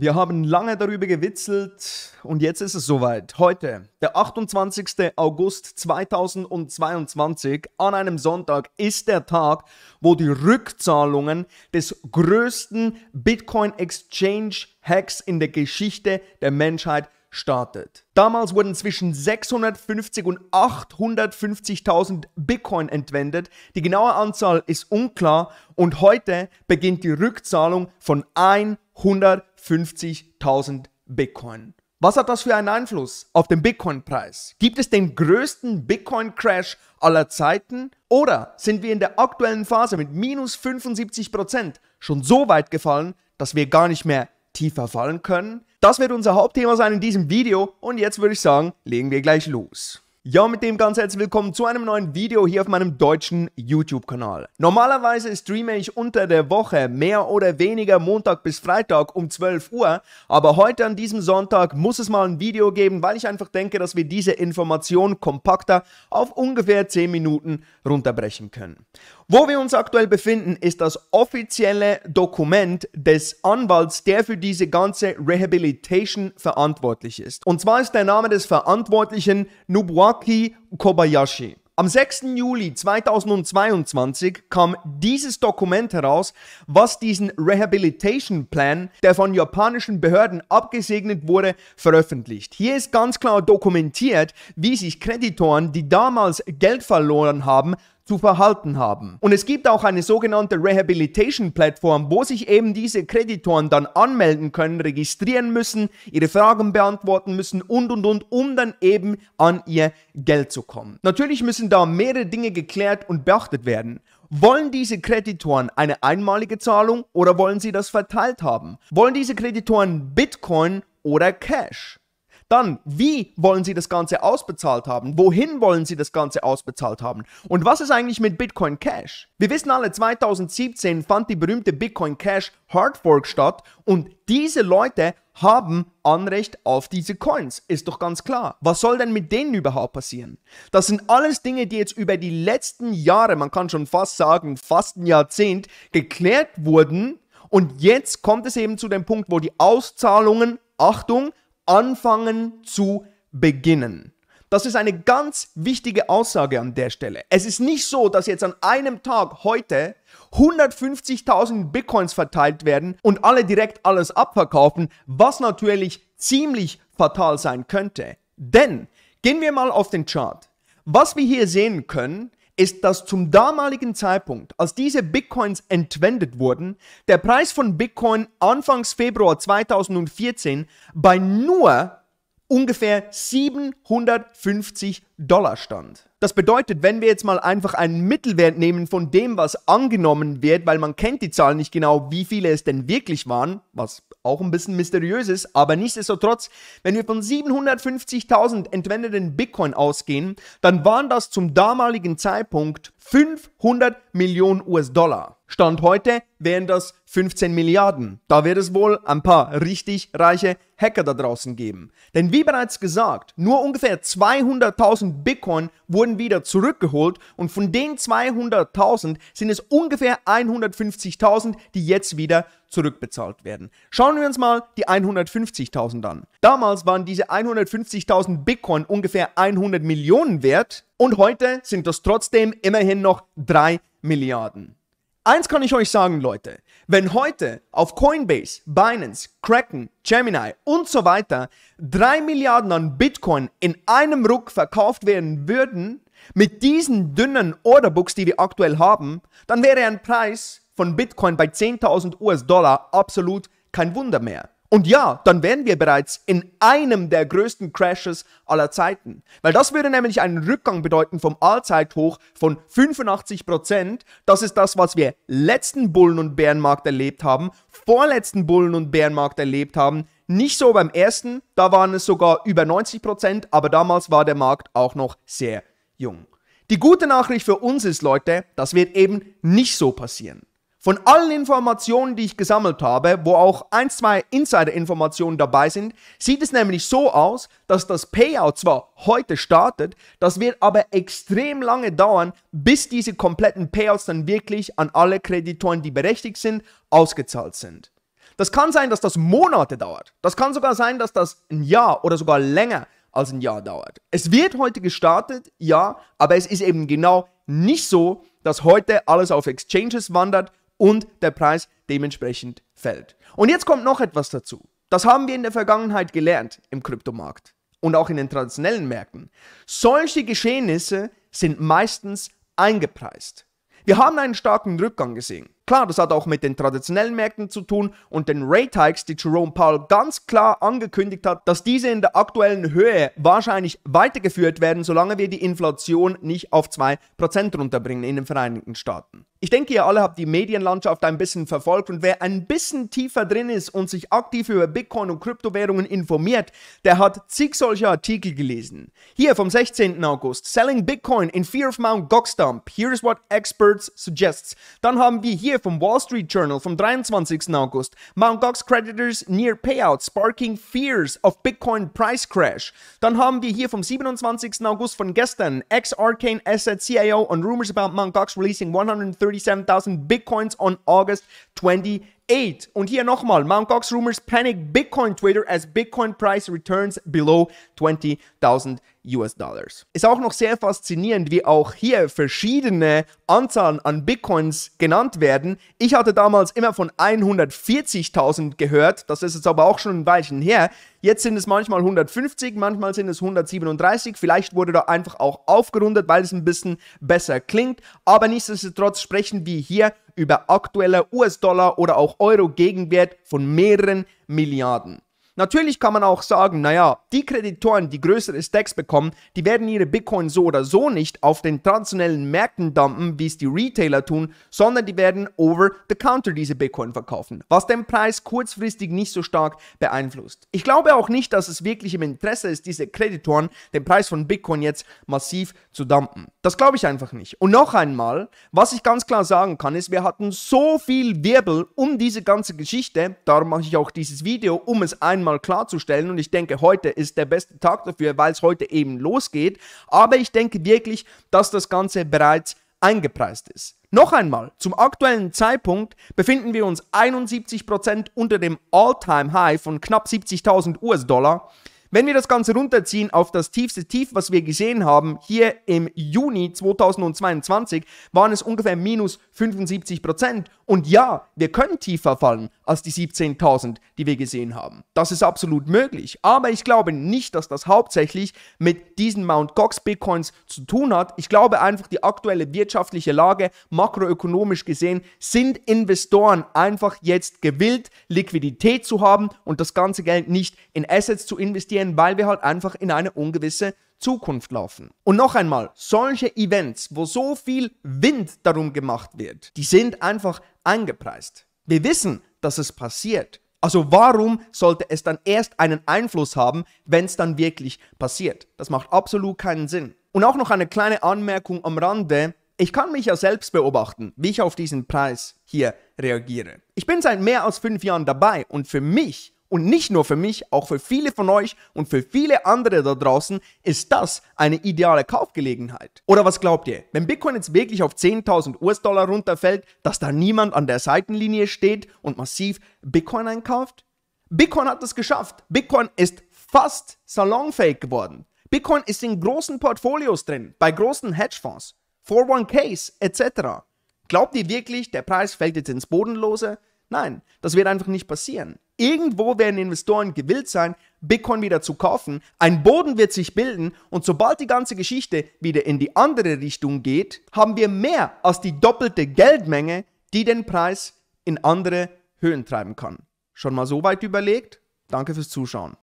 Wir haben lange darüber gewitzelt und jetzt ist es soweit. Heute, der 28. August 2022, an einem Sonntag, ist der Tag, wo die Rückzahlungen des größten Bitcoin-Exchange-Hacks in der Geschichte der Menschheit startet. Damals wurden zwischen 650 und 850.000 Bitcoin entwendet. Die genaue Anzahl ist unklar und heute beginnt die Rückzahlung von 1 150.000 Bitcoin. Was hat das für einen Einfluss auf den Bitcoin-Preis? Gibt es den größten Bitcoin-Crash aller Zeiten? Oder sind wir in der aktuellen Phase mit minus 75% schon so weit gefallen, dass wir gar nicht mehr tiefer fallen können? Das wird unser Hauptthema sein in diesem Video und jetzt würde ich sagen, legen wir gleich los. Ja, mit dem ganz herzlich willkommen zu einem neuen Video hier auf meinem deutschen YouTube-Kanal. Normalerweise streame ich unter der Woche mehr oder weniger Montag bis Freitag um 12 Uhr, aber heute an diesem Sonntag muss es mal ein Video geben, weil ich einfach denke, dass wir diese Information kompakter auf ungefähr 10 Minuten runterbrechen können. Wo wir uns aktuell befinden, ist das offizielle Dokument des Anwalts, der für diese ganze Rehabilitation verantwortlich ist. Und zwar ist der Name des Verantwortlichen Nobuaki Kobayashi. Am 6. Juli 2022 kam dieses Dokument heraus, was diesen Rehabilitation Plan, der von japanischen Behörden abgesegnet wurde, veröffentlicht. Hier ist ganz klar dokumentiert, wie sich Kreditoren, die damals Geld verloren haben, zu verhalten haben. Und es gibt auch eine sogenannte Rehabilitation-Plattform, wo sich eben diese Kreditoren dann anmelden können, registrieren müssen, ihre Fragen beantworten müssen und und und, um dann eben an ihr Geld zu kommen. Natürlich müssen da mehrere Dinge geklärt und beachtet werden. Wollen diese Kreditoren eine einmalige Zahlung oder wollen sie das verteilt haben? Wollen diese Kreditoren Bitcoin oder Cash? Dann, wie wollen Sie das Ganze ausbezahlt haben? Wohin wollen Sie das Ganze ausbezahlt haben? Und was ist eigentlich mit Bitcoin Cash? Wir wissen alle, 2017 fand die berühmte Bitcoin Cash Hardfork statt und diese Leute haben Anrecht auf diese Coins. Ist doch ganz klar. Was soll denn mit denen überhaupt passieren? Das sind alles Dinge, die jetzt über die letzten Jahre, man kann schon fast sagen, fast ein Jahrzehnt, geklärt wurden. Und jetzt kommt es eben zu dem Punkt, wo die Auszahlungen, Achtung, anfangen zu beginnen. Das ist eine ganz wichtige Aussage an der Stelle. Es ist nicht so, dass jetzt an einem Tag heute 150.000 Bitcoins verteilt werden und alle direkt alles abverkaufen, was natürlich ziemlich fatal sein könnte. Denn gehen wir mal auf den Chart. Was wir hier sehen können, ist, dass zum damaligen Zeitpunkt, als diese Bitcoins entwendet wurden, der Preis von Bitcoin Anfangs Februar 2014 bei nur ungefähr 750 Dollar stand. Das bedeutet, wenn wir jetzt mal einfach einen Mittelwert nehmen von dem, was angenommen wird, weil man kennt die Zahlen nicht genau, wie viele es denn wirklich waren, was auch ein bisschen mysteriös ist, aber nichtsdestotrotz, wenn wir von 750.000 entwendeten Bitcoin ausgehen, dann waren das zum damaligen Zeitpunkt 500 Millionen US-Dollar. Stand heute wären das 15 Milliarden. Da wird es wohl ein paar richtig reiche Hacker da draußen geben. Denn wie bereits gesagt, nur ungefähr 200.000 Bitcoin wurden wieder zurückgeholt und von den 200.000 sind es ungefähr 150.000, die jetzt wieder zurückbezahlt werden. Schauen wir uns mal die 150.000 an. Damals waren diese 150.000 Bitcoin ungefähr 100 Millionen wert und heute sind das trotzdem immerhin noch 3 Milliarden. Eins kann ich euch sagen, Leute. Wenn heute auf Coinbase, Binance, Kraken, Gemini und so weiter 3 Milliarden an Bitcoin in einem Ruck verkauft werden würden, mit diesen dünnen Orderbooks, die wir aktuell haben, dann wäre ein Preis von Bitcoin bei 10.000 US-Dollar absolut kein Wunder mehr. Und ja, dann wären wir bereits in einem der größten Crashes aller Zeiten. Weil das würde nämlich einen Rückgang bedeuten vom Allzeithoch von 85%. Das ist das, was wir letzten Bullen- und Bärenmarkt erlebt haben, vorletzten Bullen- und Bärenmarkt erlebt haben. Nicht so beim ersten, da waren es sogar über 90%, aber damals war der Markt auch noch sehr jung. Die gute Nachricht für uns ist, Leute, das wird eben nicht so passieren. Von allen Informationen, die ich gesammelt habe, wo auch ein, zwei Insider-Informationen dabei sind, sieht es nämlich so aus, dass das Payout zwar heute startet, das wird aber extrem lange dauern, bis diese kompletten Payouts dann wirklich an alle Kreditoren, die berechtigt sind, ausgezahlt sind. Das kann sein, dass das Monate dauert. Das kann sogar sein, dass das ein Jahr oder sogar länger als ein Jahr dauert. Es wird heute gestartet, ja, aber es ist eben genau nicht so, dass heute alles auf Exchanges wandert, und der Preis dementsprechend fällt. Und jetzt kommt noch etwas dazu. Das haben wir in der Vergangenheit gelernt im Kryptomarkt und auch in den traditionellen Märkten. Solche Geschehnisse sind meistens eingepreist. Wir haben einen starken Rückgang gesehen. Klar, das hat auch mit den traditionellen Märkten zu tun und den Rate-Hikes, die Jerome Powell ganz klar angekündigt hat, dass diese in der aktuellen Höhe wahrscheinlich weitergeführt werden, solange wir die Inflation nicht auf 2% runterbringen in den Vereinigten Staaten. Ich denke, ihr alle habt die Medienlandschaft ein bisschen verfolgt und wer ein bisschen tiefer drin ist und sich aktiv über Bitcoin und Kryptowährungen informiert, der hat zig solcher Artikel gelesen. Hier vom 16. August. Selling Bitcoin in fear of Mount Gox Dump. Here's what experts suggests. Dann haben wir hier from Wall Street Journal vom 23. August. Mt. Gox Creditors near payout, sparking fears of Bitcoin price crash. Dann haben wir hier vom 27. August von gestern ex-Arcane Asset CIO on rumors about Mt. Gox releasing 137,000 Bitcoins on August 20. 8. Und hier nochmal, Mt. Gox Rumors Panic Bitcoin Twitter as Bitcoin Price Returns below 20.000 US Dollars. Ist auch noch sehr faszinierend, wie auch hier verschiedene Anzahlen an Bitcoins genannt werden. Ich hatte damals immer von 140.000 gehört, das ist jetzt aber auch schon ein Weilchen her. Jetzt sind es manchmal 150, manchmal sind es 137. Vielleicht wurde da einfach auch aufgerundet, weil es ein bisschen besser klingt. Aber nichtsdestotrotz sprechen wir hier über aktuelle US-Dollar oder auch Euro-Gegenwert von mehreren Milliarden. Natürlich kann man auch sagen, naja, die Kreditoren, die größere Stacks bekommen, die werden ihre Bitcoin so oder so nicht auf den traditionellen Märkten dumpen, wie es die Retailer tun, sondern die werden over the counter diese Bitcoin verkaufen, was den Preis kurzfristig nicht so stark beeinflusst. Ich glaube auch nicht, dass es wirklich im Interesse ist, diese Kreditoren den Preis von Bitcoin jetzt massiv zu dumpen. Das glaube ich einfach nicht. Und noch einmal, was ich ganz klar sagen kann, ist, wir hatten so viel Wirbel um diese ganze Geschichte, darum mache ich auch dieses Video, um es ein einmal klarzustellen. Und ich denke, heute ist der beste Tag dafür, weil es heute eben losgeht. Aber ich denke wirklich, dass das Ganze bereits eingepreist ist. Noch einmal, zum aktuellen Zeitpunkt befinden wir uns 71% unter dem All-Time-High von knapp 70.000 US-Dollar. Wenn wir das Ganze runterziehen auf das tiefste Tief, was wir gesehen haben, hier im Juni 2022 waren es ungefähr minus 75 Prozent und ja, wir können tiefer fallen als die 17.000, die wir gesehen haben. Das ist absolut möglich. Aber ich glaube nicht, dass das hauptsächlich mit diesen Mount Gox Bitcoins zu tun hat. Ich glaube einfach, die aktuelle wirtschaftliche Lage, makroökonomisch gesehen, sind Investoren einfach jetzt gewillt, Liquidität zu haben und das ganze Geld nicht in Assets zu investieren, weil wir halt einfach in eine ungewisse Zukunft laufen. Und noch einmal, solche Events, wo so viel Wind darum gemacht wird, die sind einfach eingepreist. Wir wissen, dass es passiert. Also warum sollte es dann erst einen Einfluss haben, wenn es dann wirklich passiert? Das macht absolut keinen Sinn. Und auch noch eine kleine Anmerkung am Rande. Ich kann mich ja selbst beobachten, wie ich auf diesen Preis hier reagiere. Ich bin seit mehr als fünf Jahren dabei und für mich und nicht nur für mich, auch für viele von euch und für viele andere da draußen ist das eine ideale Kaufgelegenheit. Oder was glaubt ihr? Wenn Bitcoin jetzt wirklich auf 10.000 US-Dollar runterfällt, dass da niemand an der Seitenlinie steht und massiv Bitcoin einkauft? Bitcoin hat es geschafft. Bitcoin ist fast salonfähig geworden. Bitcoin ist in großen Portfolios drin, bei großen Hedgefonds, 401ks etc. Glaubt ihr wirklich, der Preis fällt jetzt ins Bodenlose? Nein, das wird einfach nicht passieren. Irgendwo werden Investoren gewillt sein, Bitcoin wieder zu kaufen. Ein Boden wird sich bilden und sobald die ganze Geschichte wieder in die andere Richtung geht, haben wir mehr als die doppelte Geldmenge, die den Preis in andere Höhen treiben kann. Schon mal so weit überlegt? Danke fürs Zuschauen.